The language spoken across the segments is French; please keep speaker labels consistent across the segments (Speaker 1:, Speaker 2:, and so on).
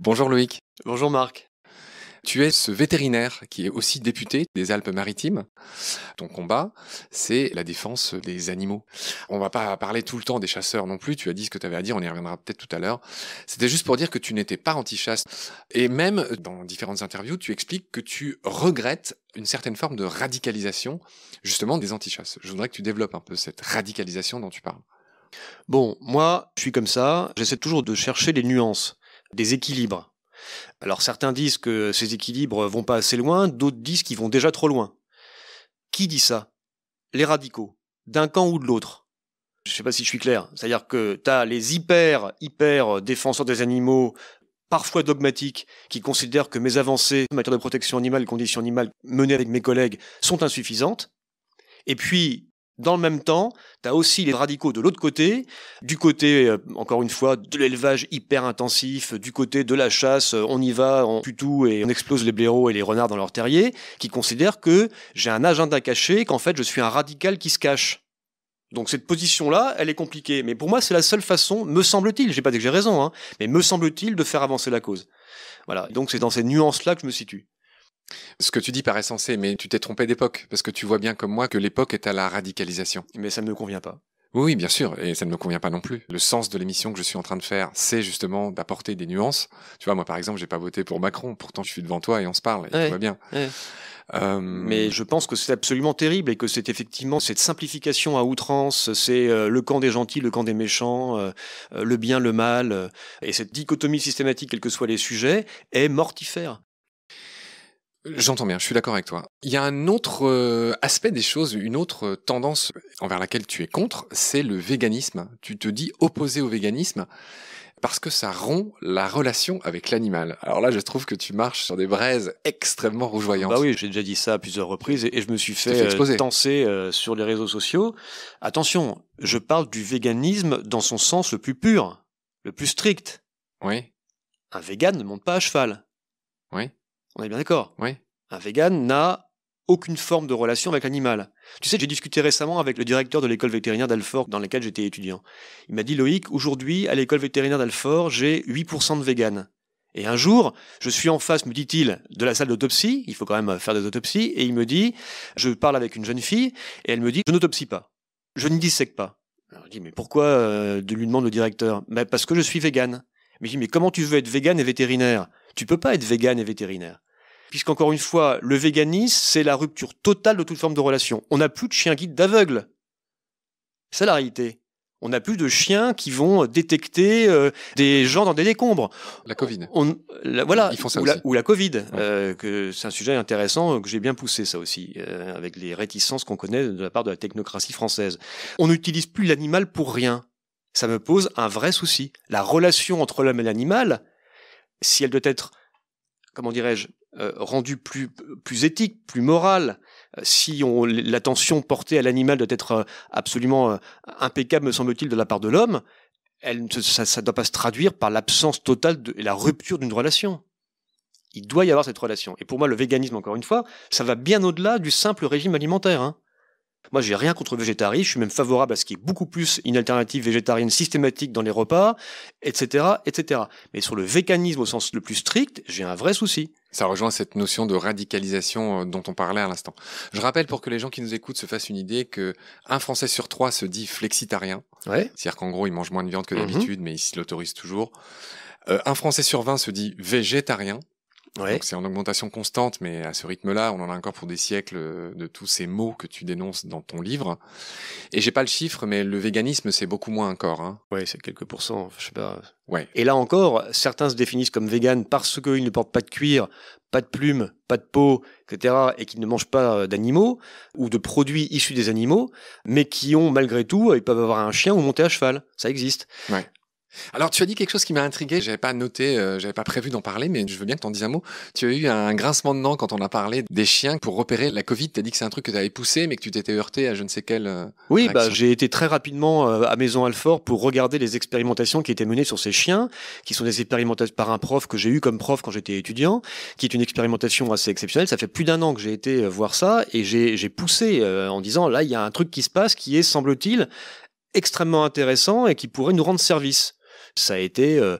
Speaker 1: Bonjour Loïc. Bonjour Marc.
Speaker 2: Tu es ce vétérinaire qui est aussi député des Alpes-Maritimes. Ton combat, c'est la défense des animaux. On va pas parler tout le temps des chasseurs non plus. Tu as dit ce que tu avais à dire. On y reviendra peut-être tout à l'heure. C'était juste pour dire que tu n'étais pas anti-chasse. Et même dans différentes interviews, tu expliques que tu regrettes une certaine forme de radicalisation, justement, des anti-chasses.
Speaker 1: Je voudrais que tu développes un peu cette radicalisation dont tu parles. Bon, moi, je suis comme ça, j'essaie toujours de chercher les nuances, des équilibres. Alors certains disent que ces équilibres vont pas assez loin, d'autres disent qu'ils vont déjà trop loin. Qui dit ça Les radicaux, d'un camp ou de l'autre. Je ne sais pas si je suis clair. C'est-à-dire que tu as les hyper, hyper défenseurs des animaux, parfois dogmatiques, qui considèrent que mes avancées en matière de protection animale conditions animales menées avec mes collègues sont insuffisantes. Et puis, dans le même temps, tu as aussi les radicaux de l'autre côté, du côté, euh, encore une fois, de l'élevage hyper intensif, du côté de la chasse, euh, on y va, on pue tout et on explose les blaireaux et les renards dans leurs terriers, qui considèrent que j'ai un agenda caché, qu'en fait je suis un radical qui se cache. Donc cette position-là, elle est compliquée. Mais pour moi, c'est la seule façon, me semble-t-il, j'ai pas dit que j'ai raison, hein, mais me semble-t-il, de faire avancer la cause. Voilà. Donc c'est dans ces nuances-là que je me
Speaker 2: situe. Ce que tu dis paraît sensé, mais tu t'es trompé d'époque, parce que tu vois bien comme moi que l'époque est à la radicalisation. Mais ça ne me convient pas. Oui, bien sûr, et ça ne me convient pas non plus. Le sens de l'émission que je suis en train de faire, c'est justement d'apporter des nuances. Tu vois, moi par exemple, j'ai pas voté pour Macron, pourtant je suis devant toi et
Speaker 1: on se parle, et bien. Euh, mais je pense que c'est absolument terrible et que c'est effectivement cette simplification à outrance, c'est euh, le camp des gentils, le camp des méchants, euh, le bien, le mal, et cette dichotomie systématique, quels que soient les sujets, est mortifère. J'entends
Speaker 2: bien, je suis d'accord avec toi.
Speaker 1: Il y a un autre euh, aspect des choses, une autre
Speaker 2: tendance envers laquelle tu es contre, c'est le véganisme. Tu te dis opposé au véganisme parce que ça rompt la relation avec l'animal. Alors là, je trouve que tu marches sur des braises
Speaker 1: extrêmement rougeoyantes. Bah oui, j'ai déjà dit ça à plusieurs reprises et, je me suis fait, fait euh, euh, sur les réseaux sociaux. Attention, je parle du véganisme dans son sens le plus pur, le plus strict. Oui. Un végan ne monte pas à cheval. Oui. On est bien d'accord. Oui. Un vegan n'a aucune forme de relation avec l'animal. Tu sais, j'ai discuté récemment avec le directeur de l'école vétérinaire d'Alfort dans laquelle j'étais étudiant. Il m'a dit Loïc, aujourd'hui, à l'école vétérinaire d'Alfort, j'ai 8% de vegan Et un jour, je suis en face, me dit-il, de la salle d'autopsie, il faut quand même faire des autopsies, et il me dit, je parle avec une jeune fille, et elle me dit, je n'autopsie pas, je ne dissèque pas. Alors, je dis, mais pourquoi euh, de lui demande le directeur Mais Parce que je suis végane. Mais je dis, mais comment tu veux être végane et vétérinaire Tu peux pas être vegan et vétérinaire puisqu'encore une fois, le véganisme, c'est la rupture totale de toute forme de relation. On n'a plus de chiens guide d'aveugle. C'est la réalité. On n'a plus de chiens qui vont détecter euh, des gens dans des décombres. La Covid. On, voilà. Ils ou, La, Covid. Euh, c'est un sujet intéressant que j'ai bien poussé ça aussi, euh, avec les réticences qu'on connaît de la part de la technocratie française. On n'utilise plus l'animal pour rien. Ça me pose un vrai souci. La relation entre l'homme et l'animal, si elle doit être comment dirais-je, euh, rendu plus, plus éthique, plus moral. Euh, si on, l'attention portée à l'animal doit être euh, absolument impeccable, me semble-t-il, de la part de l'homme, elle, ça ne doit pas se traduire par l'absence totale et la rupture d'une relation. Il doit y avoir cette relation. Et pour moi, le véganisme, encore une fois, ça va bien au-delà du simple régime alimentaire. Hein. Moi, j'ai rien contre le végétarisme. Je suis même favorable à ce qu'il y ait beaucoup plus une alternative végétarienne systématique dans les repas, etc., etc. Mais sur le véganisme au sens le plus strict, j'ai un vrai souci. Ça rejoint
Speaker 2: cette notion de radicalisation euh, dont on parlait à l'instant. Je rappelle pour que les gens qui nous écoutent se fassent une idée que un Français sur trois se dit flexitarien. C'est-à-dire qu'en gros, il mange moins de viande que mhm. d'habitude, mais il l'autorise toujours. Euh, un Français sur 20 se dit végétarien c'est en augmentation constante, mais à ce rythme-là, on en a encore pour des siècles euh, de tous ces mots que tu dénonces dans ton livre. Et j'ai pas le chiffre, mais le véganisme, c'est beaucoup moins encore. Hein. Ouais, c'est quelques pourcents, je sais
Speaker 1: pas. Ouais. Et là encore, certains se définissent comme véganes parce qu'ils ne portent pas de cuir, pas de plumes, pas de peau, etc., et qu'ils ne mangent pas euh, d'animaux ou de produits issus des animaux, mais qui ont malgré tout, ils peuvent avoir un chien ou monter à cheval. Ça existe. Ouais.
Speaker 2: Alors, tu as dit quelque chose qui m'a intrigué. J'avais pas noté, euh, j'avais pas prévu d'en parler, mais je veux bien que tu en dises un mot. Tu as eu un grincement de dents quand on a parlé des chiens pour repérer la Covid. Tu as dit que c'est un truc que tu avais poussé, mais que tu t'étais heurté à je ne sais
Speaker 1: quelle. Euh, oui, bah, j'ai été très rapidement euh, à Maison Alfort pour regarder les expérimentations qui étaient menées sur ces chiens, qui sont des expérimentations par un prof que j'ai eu comme prof quand j'étais étudiant, qui est une expérimentation assez exceptionnelle. Ça fait plus d'un an que j'ai été voir ça et j'ai poussé en disant là, il y a un truc qui se passe qui est, semble-t-il, extrêmement intéressant et qui pourrait nous rendre service ça a été, euh,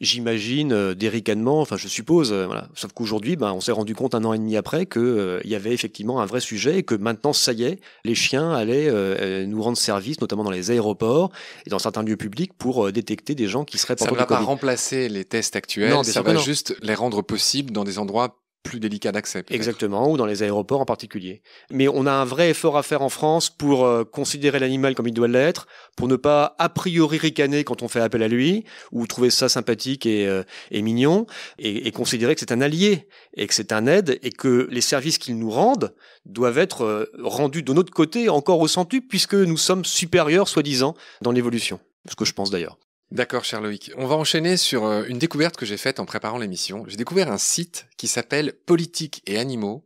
Speaker 1: j'imagine, euh, des ricanements, enfin je suppose, euh, sauf qu'aujourd'hui, ben, on s'est rendu compte un an et demi après qu'il il y avait effectivement un vrai sujet et que maintenant, ça y est, les chiens allaient nous rendre service, notamment dans les aéroports et dans certains lieux publics, pour détecter des gens qui seraient porteurs de Ça ne va pas
Speaker 2: remplacer les tests actuels, ça va juste les rendre possibles dans des endroits plus
Speaker 1: délicat d'accès. Exactement, ou dans les aéroports en particulier. Mais on a un vrai effort à faire en France pour euh, considérer l'animal comme il doit l'être, pour ne pas a priori ricaner quand on fait appel à lui, ou trouver ça sympathique et, euh, mignon, et, considérer que c'est un allié, et que c'est un aide, et que les services qu'il nous rendent doivent être euh, rendus de notre côté encore au centuple, puisque nous sommes supérieurs, soi-disant, dans l'évolution. Ce que je pense d'ailleurs.
Speaker 2: D'accord, cher Loïc. On va enchaîner sur euh, une découverte que j'ai faite en préparant l'émission. J'ai découvert un site qui s'appelle Politique et animaux.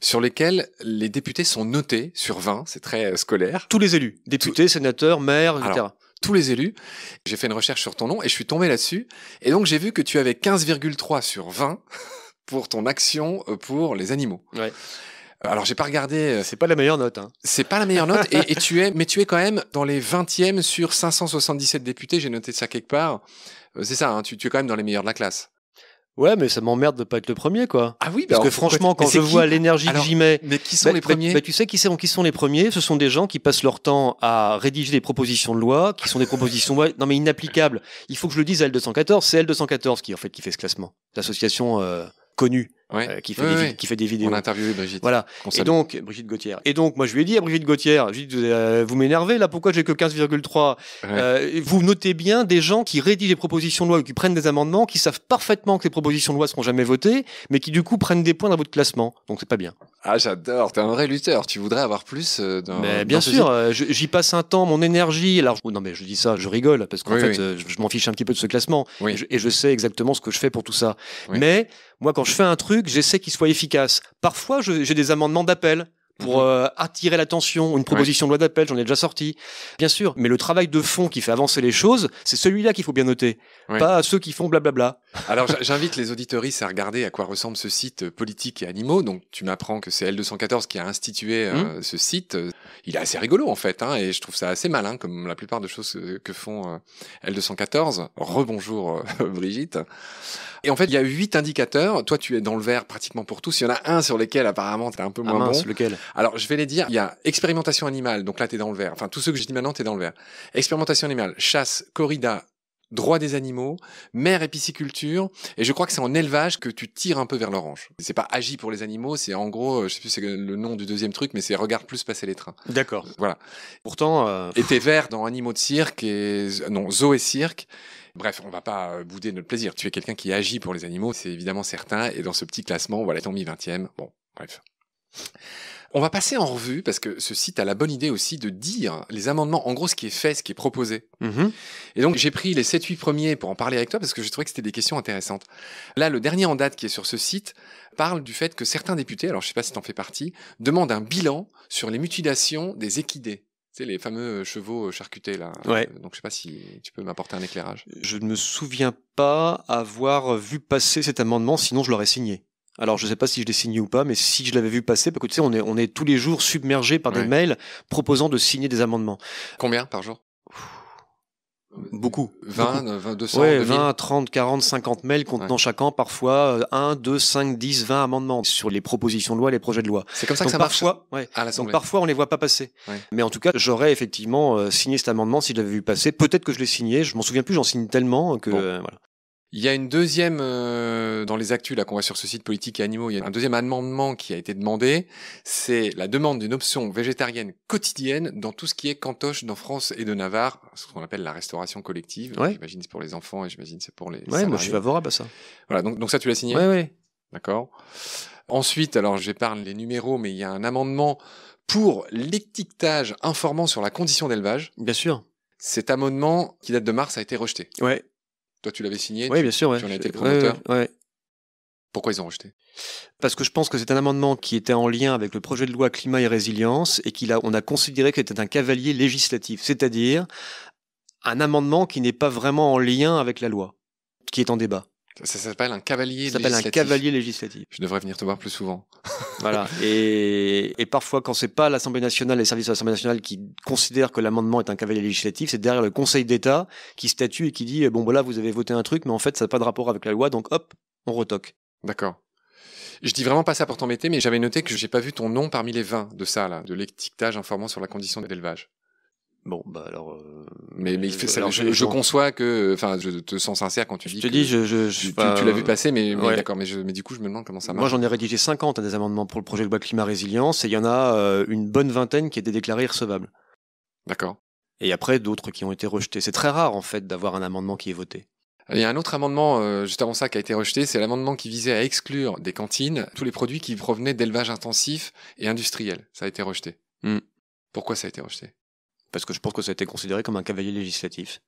Speaker 2: sur lequel les députés sont notés sur 20, c'est très euh, scolaire. Tous les élus, députés, sénateurs, maires, etc. tous les élus. J'ai fait une recherche sur ton nom et je suis tombé là-dessus. Et donc j'ai vu que tu avais 15,3 sur 20 pour ton action euh, pour les animaux. Oui. Alors j'ai pas regardé. Euh, c'est pas la meilleure note. Hein. C'est pas la meilleure note. et, tu es, mais tu es quand même dans les 20e sur 577 députés. J'ai noté ça quelque part. Euh, c'est ça. Hein, tu, es quand même dans les meilleurs de la classe. Ouais, mais ça m'emmerde de pas être le premier, quoi. Ah oui, parce bah, que franchement, quand je vois l'énergie que j'y mets, mais qui bah, sont les bah, premiers bah, Tu
Speaker 1: sais qui sont qui sont les premiers Ce sont des gens qui passent leur temps à rédiger des propositions de loi, qui sont des propositions de non mais inapplicables. Il faut que je le dise à L214. C'est L214 qui en fait qui fait ce classement, l'association euh, connue. Euh, qui, fait des, qui fait des vidéos. On a interviewé Brigitte. Voilà. Et donc, Brigitte Gauthier. Et donc, moi, je lui ai dit à Brigitte Gauthier, euh, vous m'énervez là, pourquoi j'ai que 15,3 euh, Vous notez bien des gens qui rédigent des propositions de loi ou qui prennent des amendements, qui savent parfaitement que les propositions de loi seront jamais votées, mais qui du coup prennent des points dans votre classement. Donc, c'est pas bien.
Speaker 2: Ah, j'adore, t'es un vrai lutteur, tu voudrais avoir plus dans. Mais bien sûr,
Speaker 1: j'y passe un temps, mon énergie. non, mais je dis ça, je rigole, parce qu'en fait, je, m'en fiche un petit peu de ce classement. et, je, sais exactement ce que je fais pour tout ça. Mais, moi, quand je fais un truc, que j'essaie qu'il soit efficace. Parfois, j'ai des amendements d'appel pour mhm. euh, attirer l'attention, une proposition de loi d'appel, j'en ai déjà sorti, bien sûr. Mais le travail de fond qui fait avancer les choses, c'est celui-là qu'il faut bien noter, pas ceux qui font blablabla. Alors j'invite les auditoristes à regarder à quoi ressemble ce site euh,
Speaker 2: politique et animaux. Donc tu m'apprends que c'est L214 qui a institué euh, mmh. ce site. Il est assez rigolo en fait, hein, et je trouve ça assez malin, hein, comme la plupart de choses euh, que font L214. Rebonjour Brigitte. Et en fait, il y a huit indicateurs. Toi, tu es dans le vert pratiquement pour tous. Il y en a un sur lesquels, apparemment tu es un peu ah moins bon. Lequel Alors je vais les dire. Il y a expérimentation animale. Donc là, tu es dans le vert. Enfin, tous ceux que je dis maintenant, tu es dans le vert. Expérimentation animale, chasse, corrida, droit des animaux, mère pisciculture et je crois que c'est en élevage que tu tires un peu vers l'orange. C'est pas agi pour les animaux, c'est en gros, euh, je sais plus c'est le nom du deuxième truc, mais c'est regarde plus passer les trains. D'accord. Voilà. Pourtant. Euh... Et t'es vert dans animaux de cirque et non zoo et cirque. Bref, on va pas euh, bouder notre plaisir. Tu es quelqu'un qui agit pour les animaux, c'est évidemment certain. Et dans ce petit classement, voilà, t'en mis 20e. Bon, bref. On va passer en revue, parce que ce site a la bonne idée aussi de dire les amendements, en gros, ce qui est fait, ce qui est proposé. Mm-hmm. Et donc, j'ai pris les 7-8 premiers pour en parler avec toi, parce que je trouvais que c'était des questions intéressantes. Là, le dernier en date qui est sur ce site parle du fait que certains députés, alors je ne sais pas si tu en fais partie, demandent un bilan sur les mutilations des équidés. Tu sais, les fameux chevaux charcutés, là. Ouais.
Speaker 1: Euh, donc, je sais pas si tu peux m'apporter un éclairage. Je ne me souviens pas avoir vu passer cet amendement, sinon je l'aurais signé. Alors, je ne sais pas si je l'ai signé ou pas, mais si je l'avais vu passer, parce bah, que tu sais, on est, on est tous les jours submergé par des mails proposant de signer des amendements. Combien par jour Beaucoup. 20, 20 200, 20, 30, 40, 50 mails contenant chacun parfois 1, 2, 5, 10, 20 amendements sur les propositions de loi, les projets de loi. C'est comme ça que ça parfois, marche ouais. à Donc parfois, on les voit pas passer. Mais en tout cas, j'aurais effectivement euh, signé cet amendement si je l'avais vu passer. Peut-être que je l'ai signé, je m'en souviens plus, j'en signe tellement que... Euh, voilà. Il y a une deuxième, euh, dans les actus là qu'on voit sur ce site politique et animaux, il y a
Speaker 2: un deuxième amendement qui a été demandé, c'est la demande d'une option végétarienne quotidienne dans tout ce qui est cantoche dans France et de Navarre, ce qu'on appelle la restauration collective. Ouais. J'imagine c'est pour les enfants et j'imagine c'est pour les. Ouais, moi je suis favorable à ça. Voilà, donc, donc ça tu l'as signé. Oui, oui. D'accord. Ensuite, alors j'épargne les numéros, mais il y a un amendement pour l'étiquetage informant sur la condition d'élevage. Bien sûr. Cet amendement qui date de mars a été rejeté. Ouais, toi, tu l'avais signé Oui, bien sûr. promoteur
Speaker 1: Pourquoi ils ont rejeté Parce que je pense que c'est un amendement qui était en lien avec le projet de loi climat et résilience et qu'on a, a considéré qu'il était un cavalier législatif, c'est-à-dire un amendement qui n'est pas vraiment en lien avec la loi qui est en débat. Ça s'appelle un cavalier ça s'appelle un cavalier législatif. Je devrais venir te voir plus souvent. voilà. Et, parfois, quand ce n'est pas l'Assemblée nationale, les services de l'Assemblée nationale qui considèrent que l'amendement est un cavalier législatif, c'est derrière le Conseil d'État qui statue et qui dit euh, bon voilà, vous avez voté un truc, mais en fait, ça n'a pas de rapport avec la loi, donc hop, on retoque. D'accord. Je dis
Speaker 2: vraiment pas ça pour t'embêter, mais j'avais noté que je j'ai pas vu ton nom parmi les 20 de ça, de l'étiquetage informant sur la condition d'élevage. Bon, bah alors. Euh, mais, il fait ça. Je, conçois que. Enfin, je te sens sincère quand tu dis. Je te dis, je. tu, l'as vu passer, mais, d'accord. Mais, du coup, je me demande comment ça marche. Moi, j'en ai rédigé
Speaker 1: 50 à hein, des amendements pour le projet de loi climat résilience, et il y en a euh, une bonne vingtaine qui étaient déclarés recevables. D'accord. Et après, d'autres qui ont été rejetés. C'est très rare, en fait, d'avoir un amendement qui est voté.
Speaker 2: Il y a un autre amendement, euh, juste avant ça, qui a été rejeté, c'est l'amendement qui visait à exclure des cantines tous les produits qui provenaient d'élevage intensif et industriel. Ça a été rejeté. Hmm. Pourquoi ça a été rejeté parce que je pense que ça a été considéré comme un cavalier législatif.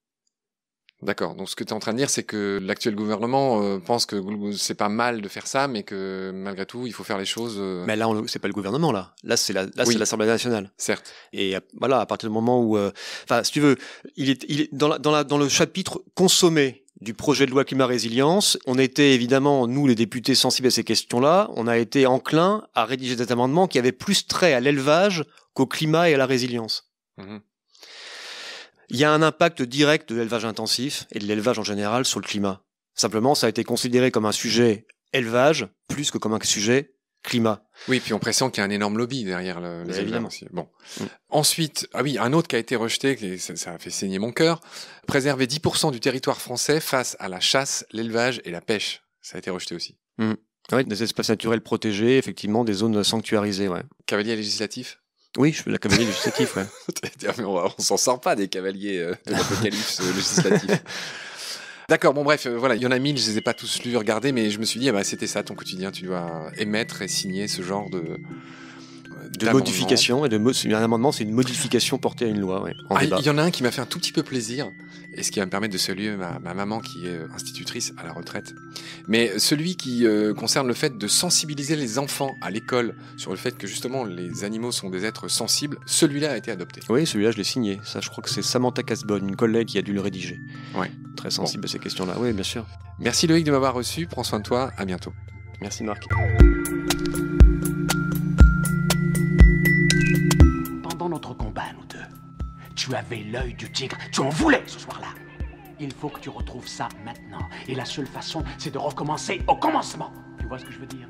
Speaker 2: D'accord. Donc ce que tu es en train de dire, c'est que l'actuel gouvernement euh, pense que c'est pas mal de faire ça, mais que malgré tout,
Speaker 1: il faut faire les choses. Euh, mais là, on... c'est pas le gouvernement là. Là, c'est la... là, c'est l'Assemblée nationale. Certes. Et euh, voilà, à partir du moment où, enfin, si tu veux, il est, il est dans, dans, la... dans le chapitre consommé du projet de loi climat résilience, on était évidemment nous les députés sensibles à ces questions-là. On a été enclin à rédiger cet amendement qui avait plus trait à l'élevage qu'au climat et à la résilience. Mhm. Il y a un impact direct de l'élevage intensif et de l'élevage en général sur le climat. Simplement, ça a été considéré comme un sujet élevage plus que comme un sujet climat. Oui, puis on pressent qu'il y a un énorme lobby derrière les évidemment.
Speaker 2: Bon. Mm. Ensuite, ah oui, un autre qui a été rejeté, ça, a fait saigner mon cœur. Préserver 10% du territoire français
Speaker 1: face à la chasse, l'élevage et la
Speaker 2: pêche. Ça a été rejeté aussi.
Speaker 1: Mm. Oui, des espaces naturels protégés, effectivement, des zones sanctuarisées. Ouais.
Speaker 2: Cavalier législatif
Speaker 1: oui, je fais la cavalier législatif, ouais.
Speaker 2: Ah, on, s'en sort pas des cavaliers euh, de l'apocalypse euh, législatif. D'accord, bon bref, euh, voilà, il y en a mille, je les ai pas tous lus, regardés, mais je me suis dit, ah, bah, c'était ça ton quotidien, tu dois émettre et signer ce genre de,
Speaker 1: de modification et de un amendement, c'est une modification
Speaker 2: portée à une loi. Ah, il y en a un qui m'a fait un tout petit peu plaisir et ce qui va me permettre de saluer ma, maman qui est euh, institutrice à la retraite. Mais celui qui euh, concerne le fait de sensibiliser les enfants à l'école sur le fait que justement les animaux sont des êtres sensibles, celui-là a été adopté.
Speaker 1: Oui, celui-là je l'ai signé. Ça, je crois que c'est Samantha Casbonne, une collègue qui a dû le rédiger. Très sensible à ces questions-là. Oui, bien sûr. Merci Loïc de m'avoir reçu. Prends soin de toi. À bientôt. Merci Marc. notre combat, nous deux, tu avais l'œil du tigre. Tu en voulais ce soir-là. Il faut que tu retrouves ça maintenant. Et la seule façon, c'est de recommencer au commencement. Tu vois ce que je veux dire